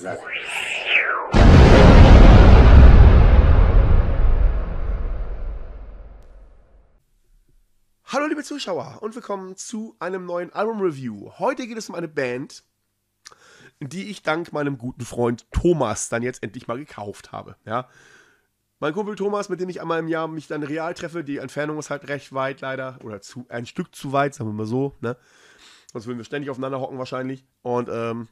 Sache. Hallo liebe Zuschauer und willkommen zu einem neuen Album-Review. Heute geht es um eine Band, die ich dank meinem guten Freund Thomas dann jetzt endlich mal gekauft habe. Ja. Mein Kumpel Thomas, mit dem ich einmal im Jahr mich dann real treffe, die Entfernung ist halt recht weit leider, oder zu, ein Stück zu weit, sagen wir mal so, ne? Sonst würden wir ständig aufeinander hocken wahrscheinlich. Und ähm,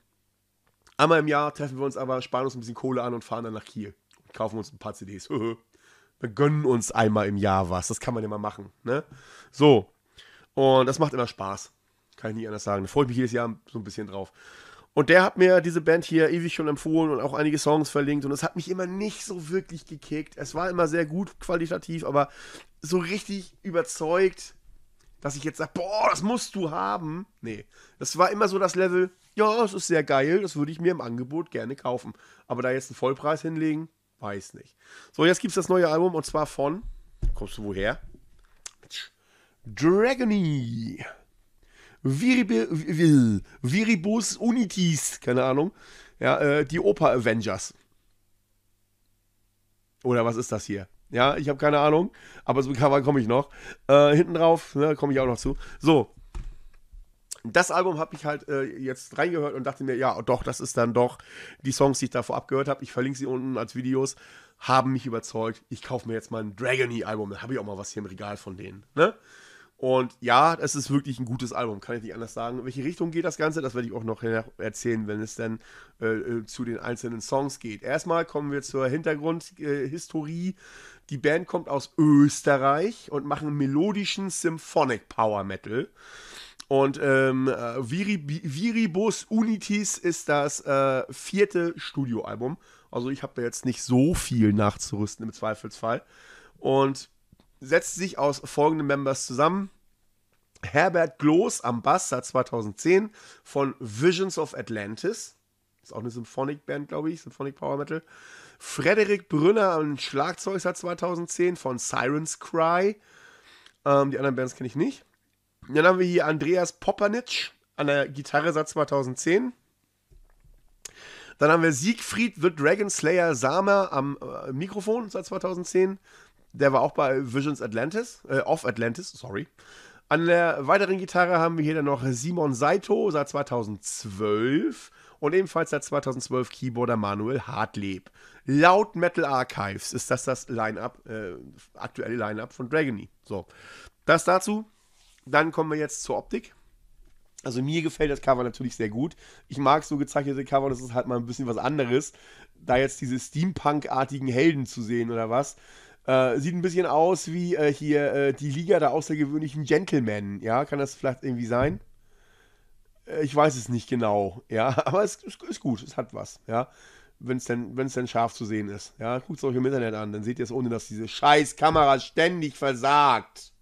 Einmal im Jahr treffen wir uns aber, sparen uns ein bisschen Kohle an und fahren dann nach Kiel und kaufen uns ein paar CDs. wir gönnen uns einmal im Jahr was. Das kann man ja mal machen. Ne? So. Und das macht immer Spaß. Kann ich nie anders sagen. Da freue ich mich jedes Jahr so ein bisschen drauf. Und der hat mir diese Band hier ewig schon empfohlen und auch einige Songs verlinkt. Und es hat mich immer nicht so wirklich gekickt. Es war immer sehr gut qualitativ, aber so richtig überzeugt dass ich jetzt sage, boah, das musst du haben. Nee, das war immer so das Level, ja, es ist sehr geil, das würde ich mir im Angebot gerne kaufen. Aber da jetzt einen Vollpreis hinlegen, weiß nicht. So, jetzt gibt es das neue Album und zwar von, kommst du woher? Dragony. Viribus Unities, keine Ahnung. Ja, äh, die Oper Avengers. Oder was ist das hier? Ja, ich habe keine Ahnung, aber zum Cover komme ich noch. Äh, hinten drauf ne, komme ich auch noch zu. So, das Album habe ich halt äh, jetzt reingehört und dachte mir, ja, doch, das ist dann doch die Songs, die ich davor abgehört habe. Ich verlinke sie unten als Videos, haben mich überzeugt. Ich kaufe mir jetzt mal ein Dragony-Album. Da habe ich auch mal was hier im Regal von denen. Ne? Und ja, es ist wirklich ein gutes Album, kann ich nicht anders sagen. In welche Richtung geht das Ganze? Das werde ich auch noch erzählen, wenn es dann äh, äh, zu den einzelnen Songs geht. Erstmal kommen wir zur Hintergrundhistorie. Äh, die Band kommt aus Österreich und machen melodischen Symphonic Power Metal. Und ähm, äh, Viri, Viribus Unitis ist das äh, vierte Studioalbum. Also ich habe da jetzt nicht so viel nachzurüsten im Zweifelsfall. Und setzt sich aus folgenden Members zusammen. Herbert Gloss am Bass seit 2010 von Visions of Atlantis. Ist auch eine Symphonic Band, glaube ich, Symphonic Power Metal. Frederik Brünner am Schlagzeug seit 2010 von Sirens Cry. Ähm, die anderen Bands kenne ich nicht. dann haben wir hier Andreas Popanitsch an der Gitarre seit 2010. Dann haben wir Siegfried The Dragon Slayer Sama am äh, Mikrofon seit 2010. Der war auch bei Visions Atlantis, äh, Off Atlantis, sorry. An der weiteren Gitarre haben wir hier dann noch Simon Saito seit 2012 und ebenfalls seit 2012 Keyboarder Manuel Hartleb. Laut Metal Archives ist das das Line-Up, äh, aktuelle Line-Up von Dragony. So, das dazu. Dann kommen wir jetzt zur Optik. Also mir gefällt das Cover natürlich sehr gut. Ich mag so gezeichnete Cover das ist halt mal ein bisschen was anderes. Da jetzt diese Steampunk-artigen Helden zu sehen oder was. Äh, sieht ein bisschen aus wie äh, hier äh, die Liga der außergewöhnlichen Gentlemen. Ja, kann das vielleicht irgendwie sein? Äh, ich weiß es nicht genau, ja, aber es ist, gut, es hat was, ja. Wenn es denn, wenn's denn scharf zu sehen ist, ja. Guckt es euch im Internet an, dann seht ihr es, ohne dass diese scheiß Kamera ständig versagt.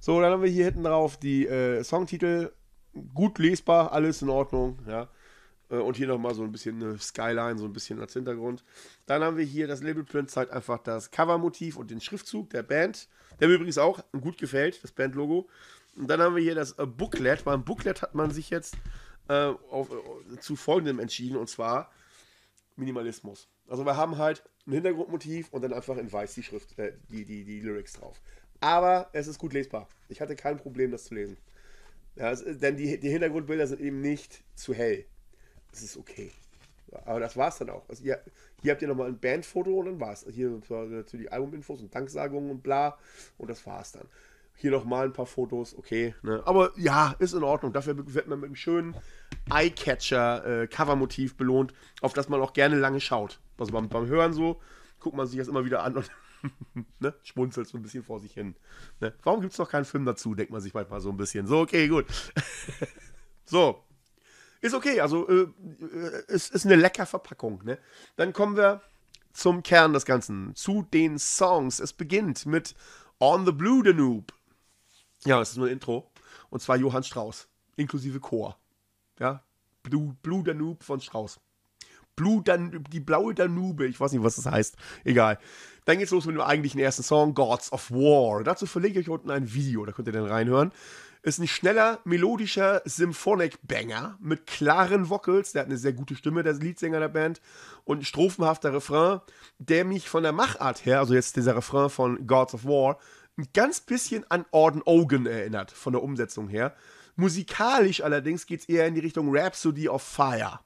So, dann haben wir hier hinten drauf die äh, Songtitel, gut lesbar, alles in Ordnung, ja. Äh, und hier nochmal so ein bisschen eine Skyline, so ein bisschen als Hintergrund. Dann haben wir hier das Labelprint, zeigt einfach das Covermotiv und den Schriftzug der Band, der mir übrigens auch gut gefällt, das Bandlogo. Und dann haben wir hier das äh, Booklet. Beim Booklet hat man sich jetzt äh, auf, äh, zu folgendem entschieden, und zwar Minimalismus. Also wir haben halt ein Hintergrundmotiv und dann einfach in weiß die Schrift, äh, die, die, die Lyrics drauf. Aber es ist gut lesbar. Ich hatte kein Problem, das zu lesen. Ja, es, denn die, die Hintergrundbilder sind eben nicht zu hell. Das ist okay. Aber das war es dann auch. Also ihr, hier habt ihr nochmal ein Bandfoto und dann war es. Hier natürlich äh, Albuminfos und Danksagungen und bla. Und das war es dann hier nochmal ein paar Fotos, okay. Ne? Aber ja, ist in Ordnung. Dafür wird man mit einem schönen Eye-Catcher-Cover-Motiv äh, belohnt, auf das man auch gerne lange schaut. Also beim, beim Hören so, guckt man sich das immer wieder an und ne, schmunzelt so ein bisschen vor sich hin. Ne? Warum gibt es noch keinen Film dazu, denkt man sich manchmal so ein bisschen. So, okay, gut. so. Ist okay, also äh, ist, äh, ist eine lecker Verpackung. Ne? Dann kommen wir zum Kern des Ganzen, zu den Songs. Es beginnt mit On the Blue Danube ja, das ist nur ein Intro. Und zwar Johann Strauß, inklusive Chor. Ja, Blue, Blue Danube von Strauß. Blue Dan die blaue Danube, ich weiß nicht, was das heißt. Egal. Dann geht's los mit dem eigentlichen ersten Song, Gods of War. Dazu verlinke ich euch unten ein Video, da könnt ihr dann reinhören. Ist ein schneller, melodischer Symphonic-Banger mit klaren Vocals. Der hat eine sehr gute Stimme, der Leadsänger der Band. Und ein strophenhafter Refrain, der mich von der Machart her, also jetzt dieser Refrain von Gods of War, ein ganz bisschen an Orden Ogan erinnert, von der Umsetzung her. Musikalisch allerdings geht es eher in die Richtung Rhapsody of Fire.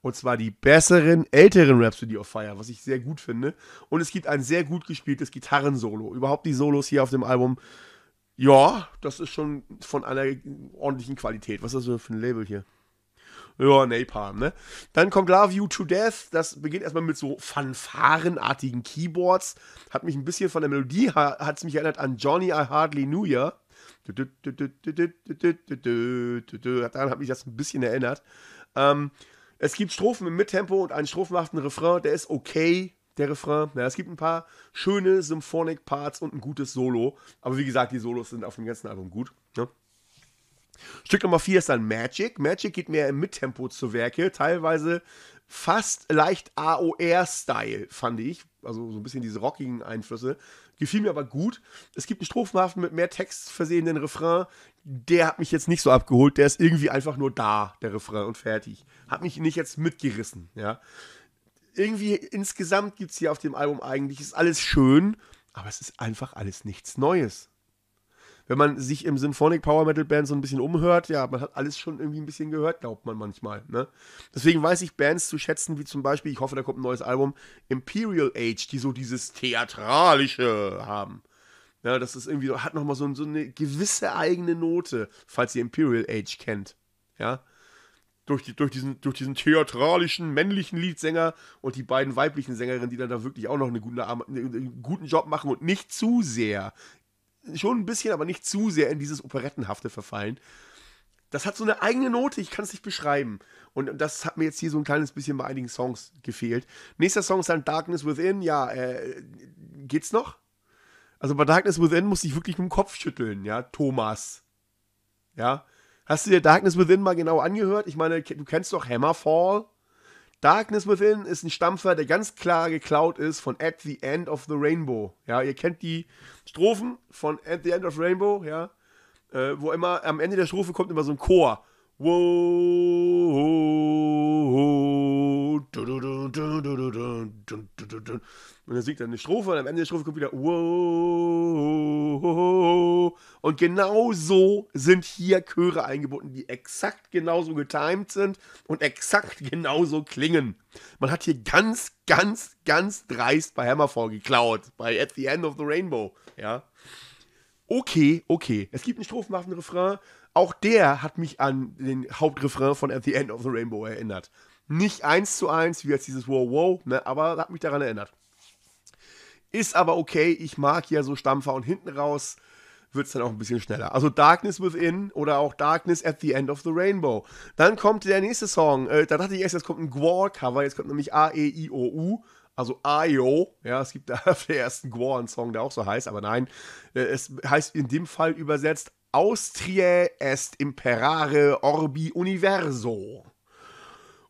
Und zwar die besseren, älteren Rhapsody of Fire, was ich sehr gut finde. Und es gibt ein sehr gut gespieltes Gitarrensolo. Überhaupt die Solos hier auf dem Album, ja, das ist schon von einer ordentlichen Qualität. Was ist das für ein Label hier? ja, Napalm, ne? Dann kommt Love You to Death. Das beginnt erstmal mit so fanfarenartigen Keyboards. Hat mich ein bisschen von der Melodie, hat es mich erinnert an Johnny I Hardly Knew Ya. Daran hat mich das ein bisschen erinnert. Ähm, es gibt Strophen im Mittempo und einen strophenhaften Refrain, der ist okay, der Refrain. Ja, es gibt ein paar schöne Symphonic Parts und ein gutes Solo. Aber wie gesagt, die Solos sind auf dem ganzen Album gut. Ne? Stück Nummer 4 ist dann Magic. Magic geht mehr im Mittempo zu Werke, teilweise fast leicht AOR-Style, fand ich. Also so ein bisschen diese rockigen Einflüsse. Gefiel mir aber gut. Es gibt einen strophenhaften mit mehr Text versehenen Refrain. Der hat mich jetzt nicht so abgeholt. Der ist irgendwie einfach nur da, der Refrain, und fertig. Hat mich nicht jetzt mitgerissen, ja. Irgendwie insgesamt gibt es hier auf dem Album eigentlich, ist alles schön, aber es ist einfach alles nichts Neues wenn man sich im Symphonic Power Metal Band so ein bisschen umhört, ja, man hat alles schon irgendwie ein bisschen gehört, glaubt man manchmal. Ne? Deswegen weiß ich Bands zu schätzen, wie zum Beispiel, ich hoffe, da kommt ein neues Album, Imperial Age, die so dieses Theatralische haben. Ja, das ist irgendwie, hat nochmal so, so eine gewisse eigene Note, falls ihr Imperial Age kennt. Ja. Durch, die, durch, diesen, durch diesen theatralischen männlichen Liedsänger und die beiden weiblichen Sängerinnen, die dann da wirklich auch noch eine gute, einen guten Job machen und nicht zu sehr schon ein bisschen, aber nicht zu sehr in dieses Operettenhafte verfallen. Das hat so eine eigene Note, ich kann es nicht beschreiben. Und das hat mir jetzt hier so ein kleines bisschen bei einigen Songs gefehlt. Nächster Song ist dann Darkness Within. Ja, äh, geht's noch? Also bei Darkness Within musste ich wirklich mit dem Kopf schütteln, ja, Thomas. Ja. Hast du dir Darkness Within mal genau angehört? Ich meine, du kennst doch Hammerfall. Darkness Within ist ein Stampfer, der ganz klar geklaut ist von At the End of the Rainbow. Ja, ihr kennt die Strophen von At the End of Rainbow, ja, äh, wo immer am Ende der Strophe kommt immer so ein Chor. Wow, und dann singt er eine Strophe und am Ende der Strophe kommt wieder Und genau so sind hier Chöre eingebunden, die exakt genauso getimed sind und exakt genauso klingen. Man hat hier ganz, ganz, ganz dreist bei Hammerfall geklaut. Bei At the End of the Rainbow. Ja. Okay, okay. Es gibt einen strophenhaften Refrain. Auch der hat mich an den Hauptrefrain von At the End of the Rainbow erinnert. Nicht eins zu eins, wie jetzt dieses Wow Wow, ne, aber hat mich daran erinnert. Ist aber okay, ich mag ja so Stampfer und hinten raus wird es dann auch ein bisschen schneller. Also Darkness Within oder auch Darkness at the End of the Rainbow. Dann kommt der nächste Song. Äh, da dachte ich erst, jetzt kommt ein Gwar-Cover, jetzt kommt nämlich A-E-I-O-U. Also A-I-O. E ja, es gibt da auf der ersten Gwar einen Song, der auch so heißt, aber nein, äh, es heißt in dem Fall übersetzt Austriae est imperare orbi universo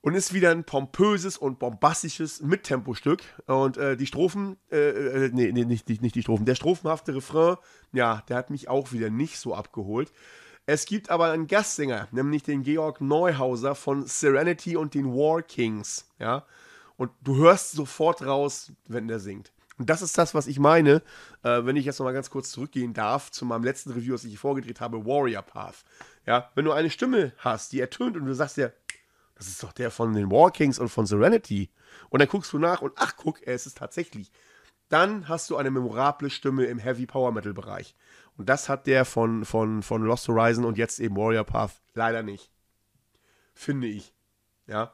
und ist wieder ein pompöses und bombastisches Mittempostück. Und äh, die Strophen, äh, äh, nee, nee nicht, nicht, nicht die Strophen, der strophenhafte Refrain, ja, der hat mich auch wieder nicht so abgeholt. Es gibt aber einen Gastsänger, nämlich den Georg Neuhauser von Serenity und den War Kings, ja. Und du hörst sofort raus, wenn der singt. Und das ist das, was ich meine, äh, wenn ich jetzt nochmal ganz kurz zurückgehen darf zu meinem letzten Review, was ich hier vorgedreht habe, Warrior Path. Ja, wenn du eine Stimme hast, die ertönt und du sagst ja, das ist doch der von den War und von Serenity. Und dann guckst du nach und ach, guck, er ist es tatsächlich. Dann hast du eine memorable Stimme im Heavy Power Metal Bereich. Und das hat der von, von, von Lost Horizon und jetzt eben Warrior Path leider nicht. Finde ich. Ja.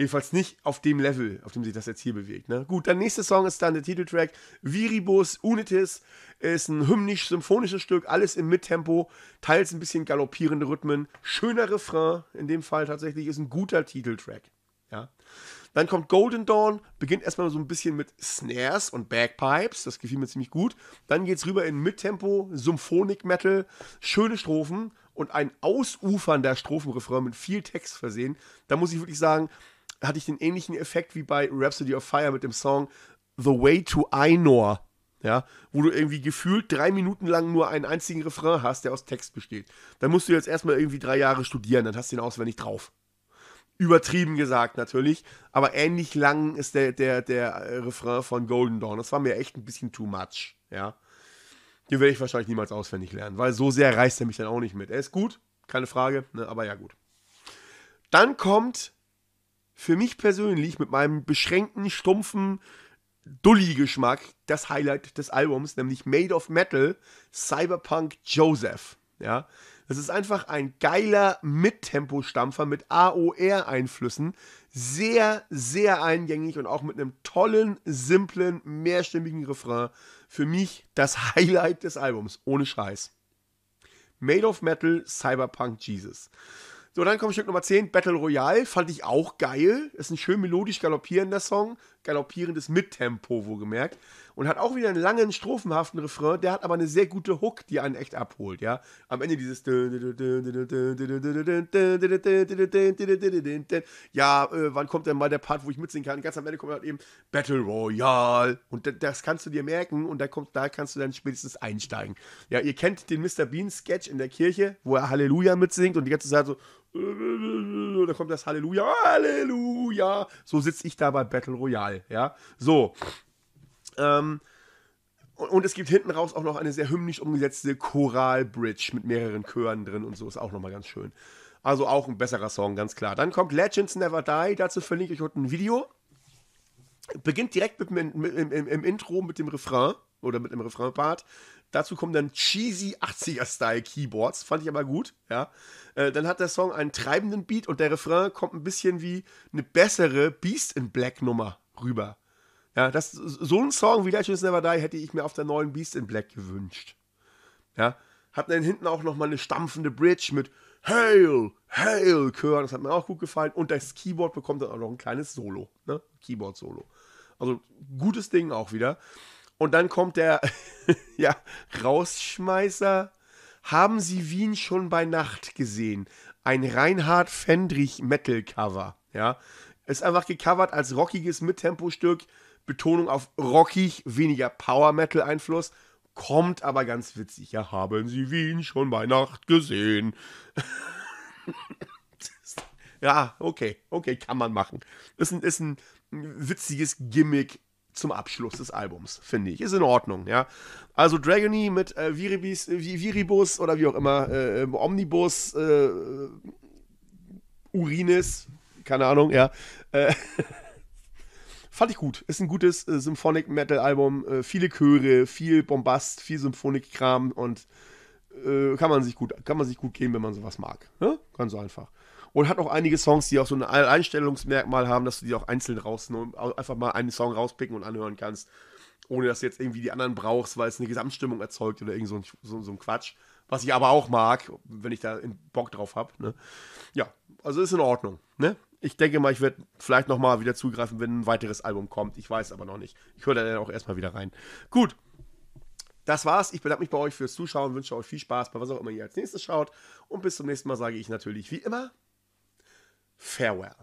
Jedenfalls nicht auf dem Level, auf dem sich das jetzt hier bewegt. Ne? Gut, der nächste Song ist dann der Titeltrack Viribus Unitis. Ist ein hymnisch-symphonisches Stück, alles im Mittempo, teils ein bisschen galoppierende Rhythmen. Schöner Refrain, in dem Fall tatsächlich, ist ein guter Titeltrack. Ja. Dann kommt Golden Dawn, beginnt erstmal so ein bisschen mit Snares und Bagpipes, das gefiel mir ziemlich gut. Dann geht es rüber in Mittempo, Symphonic Metal, schöne Strophen und ein ausufernder Strophenrefrain mit viel Text versehen. Da muss ich wirklich sagen, hatte ich den ähnlichen Effekt wie bei Rhapsody of Fire mit dem Song The Way to Einor, Ja, wo du irgendwie gefühlt drei Minuten lang nur einen einzigen Refrain hast, der aus Text besteht. Dann musst du jetzt erstmal irgendwie drei Jahre studieren, dann hast du ihn auswendig drauf. Übertrieben gesagt natürlich, aber ähnlich lang ist der, der, der äh, Refrain von Golden Dawn. Das war mir echt ein bisschen too much, ja. Den werde ich wahrscheinlich niemals auswendig lernen, weil so sehr reißt er mich dann auch nicht mit. Er ist gut, keine Frage, ne, aber ja gut. Dann kommt für mich persönlich mit meinem beschränkten, stumpfen Dulli-Geschmack das Highlight des Albums, nämlich Made of Metal Cyberpunk Joseph. Ja, das ist einfach ein geiler Mittempo-Stampfer mit AOR-Einflüssen. Sehr, sehr eingängig und auch mit einem tollen, simplen, mehrstimmigen Refrain. Für mich das Highlight des Albums, ohne Scheiß. Made of Metal Cyberpunk Jesus. So, dann kommt Stück Nummer 10, Battle Royale. Fand ich auch geil. Ist ein schön melodisch galoppierender Song galoppierendes Mittempo, wohlgemerkt. Und hat auch wieder einen langen, strophenhaften Refrain, der hat aber eine sehr gute Hook, die einen echt abholt, ja. Am Ende dieses Ja, äh, wann kommt denn mal der Part, wo ich mitsingen kann? Ganz am Ende kommt halt eben Battle Royale. Und das kannst du dir merken und da, kommt, da kannst du dann spätestens einsteigen. Ja, ihr kennt den Mr. Bean-Sketch in der Kirche, wo er Halleluja mitsingt und die ganze Zeit so da kommt das Halleluja, Halleluja. So sitze ich da bei Battle Royale, ja. So. Ähm, und, es gibt hinten raus auch noch eine sehr hymnisch umgesetzte Choral Bridge mit mehreren Chören drin und so ist auch nochmal ganz schön. Also auch ein besserer Song, ganz klar. Dann kommt Legends Never Die, dazu verlinke ich unten ein Video. Beginnt direkt mit, mit, mit im, im, Intro mit dem Refrain oder mit dem Refrain-Part. Dazu kommen dann cheesy 80er-Style-Keyboards, fand ich aber gut, ja. Äh, dann hat der Song einen treibenden Beat und der Refrain kommt ein bisschen wie eine bessere Beast in Black-Nummer rüber. Ja, das, so ein Song wie Legends Never Die hätte ich mir auf der neuen Beast in Black gewünscht. Ja, hat dann hinten auch nochmal eine stampfende Bridge mit Hail, Hail Chör, das hat mir auch gut gefallen. Und das Keyboard bekommt dann auch noch ein kleines Solo, ne? Keyboard-Solo. Also gutes Ding auch wieder. Und dann kommt der ja, Rausschmeißer. Haben Sie Wien schon bei Nacht gesehen? Ein Reinhard Fendrich Metal Cover. Ja, ist einfach gecovert als rockiges Mittempostück. Betonung auf rockig, weniger Power Metal Einfluss kommt aber ganz witzig. Ja, haben Sie Wien schon bei Nacht gesehen? ja, okay, okay, kann man machen. Ist ein, ist ein witziges Gimmick zum Abschluss des Albums, finde ich. Ist in Ordnung, ja. Also Dragony mit äh, Viribis, äh, Viribus oder wie auch immer, äh, ähm, Omnibus, äh, Urinis, keine Ahnung, ja. Äh, Fand ich gut. Ist ein gutes äh, Symphonic Metal Album. Äh, viele Chöre, viel Bombast, viel Kram und äh, kann, man sich gut, kann man sich gut geben, wenn man sowas mag. Ne? Ganz einfach. Und hat auch einige Songs, die auch so ein Einstellungsmerkmal haben, dass du die auch einzeln raus einfach mal einen Song rauspicken und anhören kannst, ohne dass du jetzt irgendwie die anderen brauchst, weil es eine Gesamtstimmung erzeugt oder irgend so ein, so, so ein Quatsch. Was ich aber auch mag, wenn ich da Bock drauf habe. Ne? Ja, also ist in Ordnung. Ne? ich denke mal, ich werde vielleicht nochmal wieder zugreifen, wenn ein weiteres Album kommt. Ich weiß aber noch nicht. Ich höre da dann auch erstmal wieder rein. Gut. Das war's. Ich bedanke mich bei euch fürs Zuschauen, wünsche euch viel Spaß bei was auch immer ihr als nächstes schaut. Und bis zum nächsten Mal sage ich natürlich wie immer Farewell.